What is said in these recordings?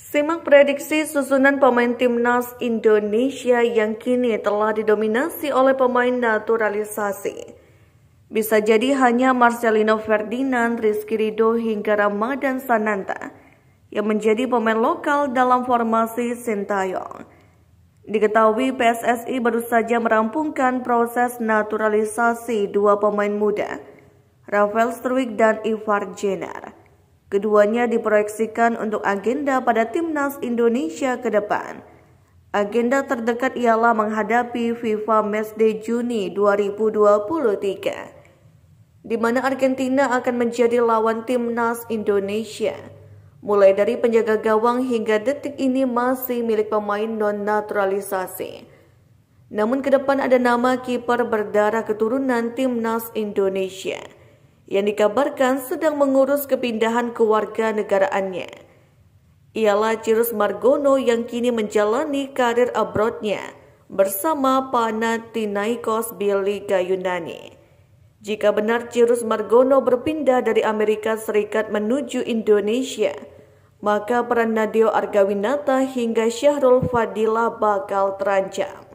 Simak prediksi susunan pemain timnas Indonesia yang kini telah didominasi oleh pemain naturalisasi. Bisa jadi hanya Marcelino Ferdinand, Rizky Ridho hingga Ramadan Sananta yang menjadi pemain lokal dalam formasi Sintayong. Diketahui PSSI baru saja merampungkan proses naturalisasi dua pemain muda, Rafael Struik dan Ivar Jenner. Keduanya diproyeksikan untuk agenda pada timnas Indonesia ke depan. Agenda terdekat ialah menghadapi FIFA Matchday Juni 2023, di mana Argentina akan menjadi lawan timnas Indonesia. Mulai dari penjaga gawang hingga detik ini masih milik pemain non-naturalisasi. Namun ke depan ada nama kiper berdarah keturunan timnas Indonesia yang dikabarkan sedang mengurus kepindahan keluarga negaraannya. Ialah Cirus Margono yang kini menjalani karir abroadnya bersama Panathinaikos Billy Yunani. Jika benar Cirus Margono berpindah dari Amerika Serikat menuju Indonesia, maka peran Nadio Argawinata hingga Syahrul Fadila bakal terancam.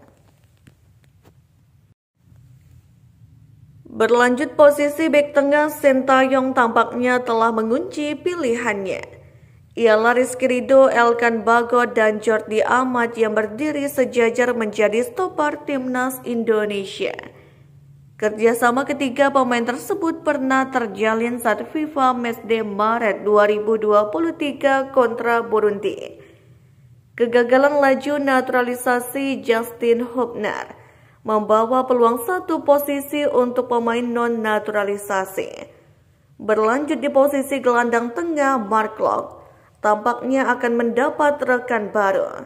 Berlanjut posisi bek tengah, Sentayong tampaknya telah mengunci pilihannya. Ia Laris Rido, Elkan Bagot dan Jordi Ahmad yang berdiri sejajar menjadi stopper timnas Indonesia. Kerjasama ketiga pemain tersebut pernah terjalin saat FIFA Matchday Maret 2023 kontra Burundi. Kegagalan laju naturalisasi Justin Hubner – membawa peluang satu posisi untuk pemain non-naturalisasi. Berlanjut di posisi gelandang tengah Mark Locke, tampaknya akan mendapat rekan baru.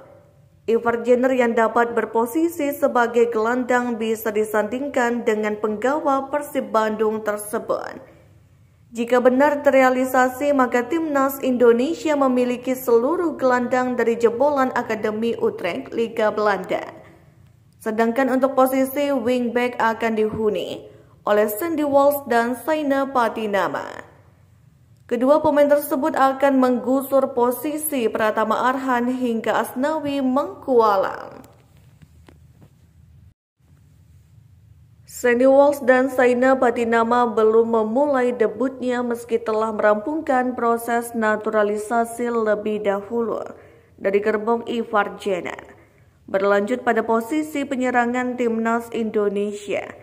Ivar Jenner yang dapat berposisi sebagai gelandang bisa disandingkan dengan penggawa Persib Bandung tersebut. Jika benar terrealisasi, maka timnas Indonesia memiliki seluruh gelandang dari jebolan Akademi Utrecht Liga Belanda. Sedangkan untuk posisi wingback akan dihuni oleh Sandy Walsh dan Saina Patinama. Kedua pemain tersebut akan menggusur posisi Pratama Arhan hingga Asnawi mengkualam. Sandy Walsh dan Saina Patinama belum memulai debutnya meski telah merampungkan proses naturalisasi lebih dahulu dari gerbong Ivar Jenner berlanjut pada posisi penyerangan timnas Indonesia.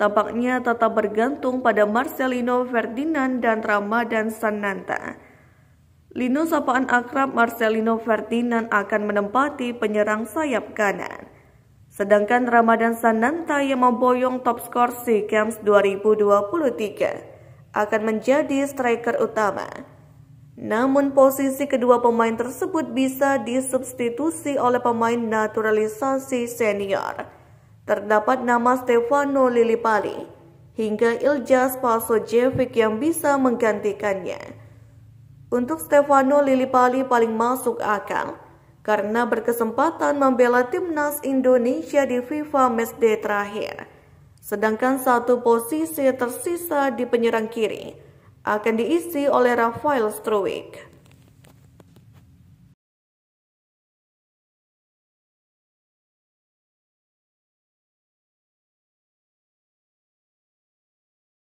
Tampaknya tetap bergantung pada Marcelino Ferdinand dan Ramadan Sananta. Lino sapaan akrab Marcelino Ferdinand akan menempati penyerang sayap kanan. Sedangkan Ramadan Sananta yang memboyong top skor SEA Games 2023 akan menjadi striker utama. Namun posisi kedua pemain tersebut bisa disubstitusi oleh pemain naturalisasi senior. Terdapat nama Stefano Lillipali hingga Iljas Pasojevic yang bisa menggantikannya. Untuk Stefano Lillipali paling masuk akal karena berkesempatan membela timnas Indonesia di FIFA matchday terakhir. Sedangkan satu posisi tersisa di penyerang kiri akan diisi oleh Rafael Struik.